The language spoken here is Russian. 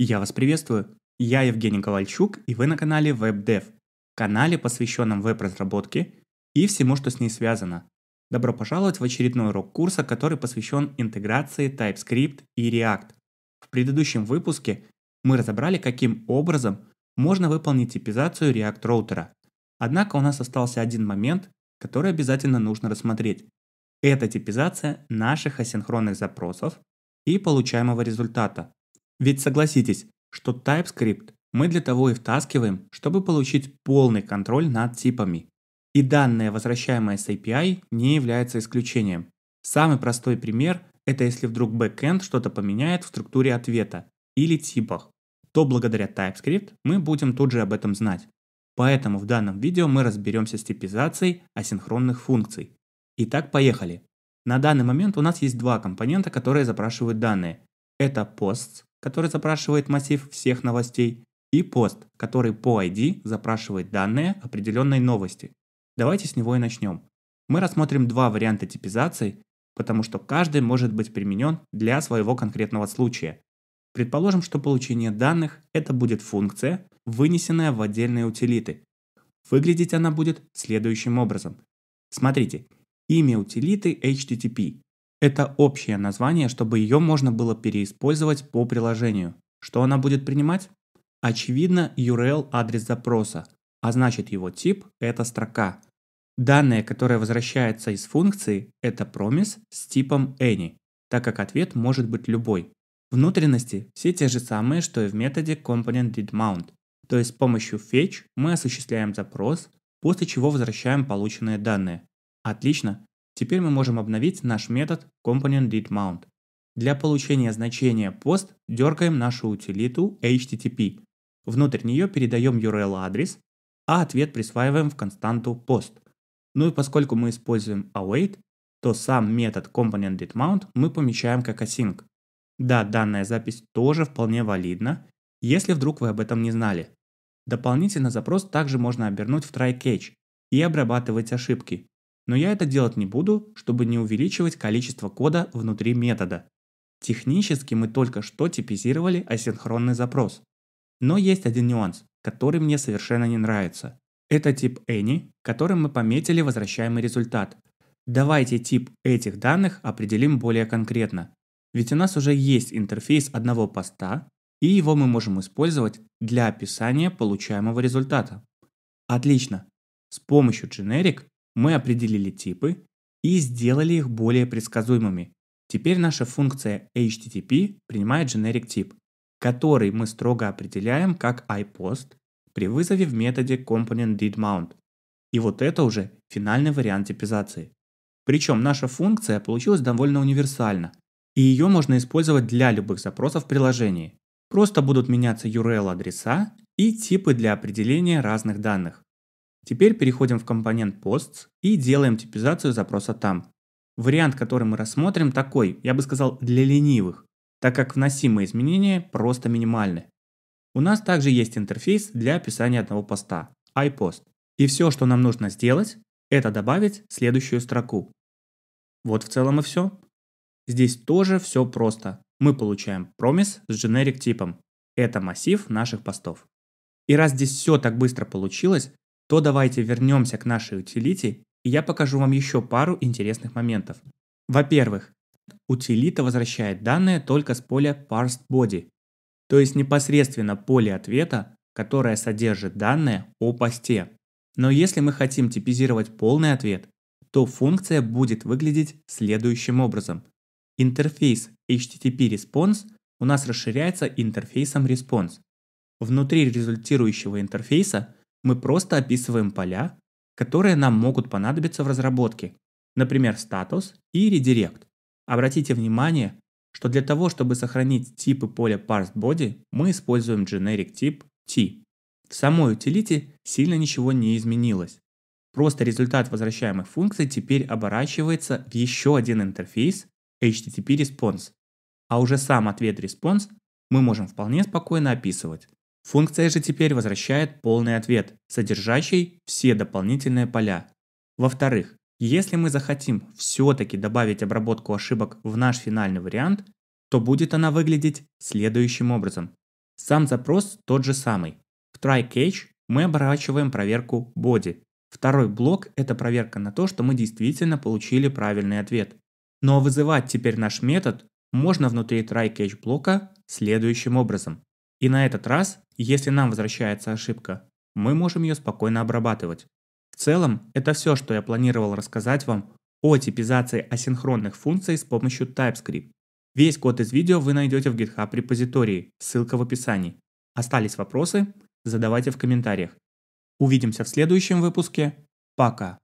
Я вас приветствую. Я Евгений Ковальчук, и вы на канале WebDev, канале, посвященном веб-разработке и всему, что с ней связано. Добро пожаловать в очередной урок курса, который посвящен интеграции TypeScript и React. В предыдущем выпуске мы разобрали, каким образом можно выполнить типизацию React роутера. Однако у нас остался один момент, который обязательно нужно рассмотреть. Это типизация наших асинхронных запросов и получаемого результата – ведь согласитесь, что TypeScript мы для того и втаскиваем, чтобы получить полный контроль над типами. И данные, возвращаемые с API, не является исключением. Самый простой пример – это если вдруг бэкэнд что-то поменяет в структуре ответа или типах, то благодаря TypeScript мы будем тут же об этом знать. Поэтому в данном видео мы разберемся с типизацией асинхронных функций. Итак, поехали. На данный момент у нас есть два компонента, которые запрашивают данные. Это пост, который запрашивает массив всех новостей, и пост, который по ID запрашивает данные определенной новости. Давайте с него и начнем. Мы рассмотрим два варианта типизации, потому что каждый может быть применен для своего конкретного случая. Предположим, что получение данных – это будет функция, вынесенная в отдельные утилиты. Выглядеть она будет следующим образом. Смотрите, имя утилиты HTTP, это общее название, чтобы ее можно было переиспользовать по приложению. Что она будет принимать? Очевидно, URL адрес запроса, а значит его тип – это строка. Данное, которое возвращается из функции, это промис с типом any, так как ответ может быть любой. Внутренности все те же самые, что и в методе component did mount, то есть с помощью fetch мы осуществляем запрос, после чего возвращаем полученные данные. Отлично, Теперь мы можем обновить наш метод componentDidMount. Для получения значения post дергаем нашу утилиту http. Внутрь нее передаем URL-адрес, а ответ присваиваем в константу post. Ну и поскольку мы используем await, то сам метод componentDidMount мы помещаем как async. Да, данная запись тоже вполне валидна, если вдруг вы об этом не знали. Дополнительно запрос также можно обернуть в try-catch и обрабатывать ошибки но я это делать не буду, чтобы не увеличивать количество кода внутри метода. Технически мы только что типизировали асинхронный запрос. Но есть один нюанс, который мне совершенно не нравится. Это тип any, которым мы пометили возвращаемый результат. Давайте тип этих данных определим более конкретно. Ведь у нас уже есть интерфейс одного поста, и его мы можем использовать для описания получаемого результата. Отлично. С помощью generic мы определили типы и сделали их более предсказуемыми. Теперь наша функция HTTP принимает generic тип, который мы строго определяем как iPost при вызове в методе component_did_mount. И вот это уже финальный вариант типизации. Причем наша функция получилась довольно универсальна, и ее можно использовать для любых запросов в приложении. Просто будут меняться URL-адреса и типы для определения разных данных. Теперь переходим в компонент Posts и делаем типизацию запроса там. Вариант, который мы рассмотрим, такой, я бы сказал, для ленивых, так как вносимые изменения просто минимальны. У нас также есть интерфейс для описания одного поста – iPost. И все, что нам нужно сделать, это добавить следующую строку. Вот в целом и все. Здесь тоже все просто. Мы получаем промис с generic типом. Это массив наших постов. И раз здесь все так быстро получилось, то давайте вернемся к нашей утилите, и я покажу вам еще пару интересных моментов. Во-первых, утилита возвращает данные только с поля parsed body, то есть непосредственно поле ответа, которое содержит данные о посте. Но если мы хотим типизировать полный ответ, то функция будет выглядеть следующим образом. Интерфейс HTTP response у нас расширяется интерфейсом response. Внутри результирующего интерфейса мы просто описываем поля, которые нам могут понадобиться в разработке, например, статус и редирект. Обратите внимание, что для того, чтобы сохранить типы поля parseBody, мы используем generic тип t. В самой утилите сильно ничего не изменилось. Просто результат возвращаемых функций теперь оборачивается в еще один интерфейс HTTP response, а уже сам ответ response мы можем вполне спокойно описывать. Функция же теперь возвращает полный ответ, содержащий все дополнительные поля. Во-вторых, если мы захотим все-таки добавить обработку ошибок в наш финальный вариант, то будет она выглядеть следующим образом. Сам запрос тот же самый. В try-catch мы оборачиваем проверку body. Второй блок – это проверка на то, что мы действительно получили правильный ответ. Но ну а вызывать теперь наш метод можно внутри try-catch блока следующим образом. И на этот раз, если нам возвращается ошибка, мы можем ее спокойно обрабатывать. В целом, это все, что я планировал рассказать вам о типизации асинхронных функций с помощью TypeScript. Весь код из видео вы найдете в GitHub репозитории, ссылка в описании. Остались вопросы? Задавайте в комментариях. Увидимся в следующем выпуске. Пока!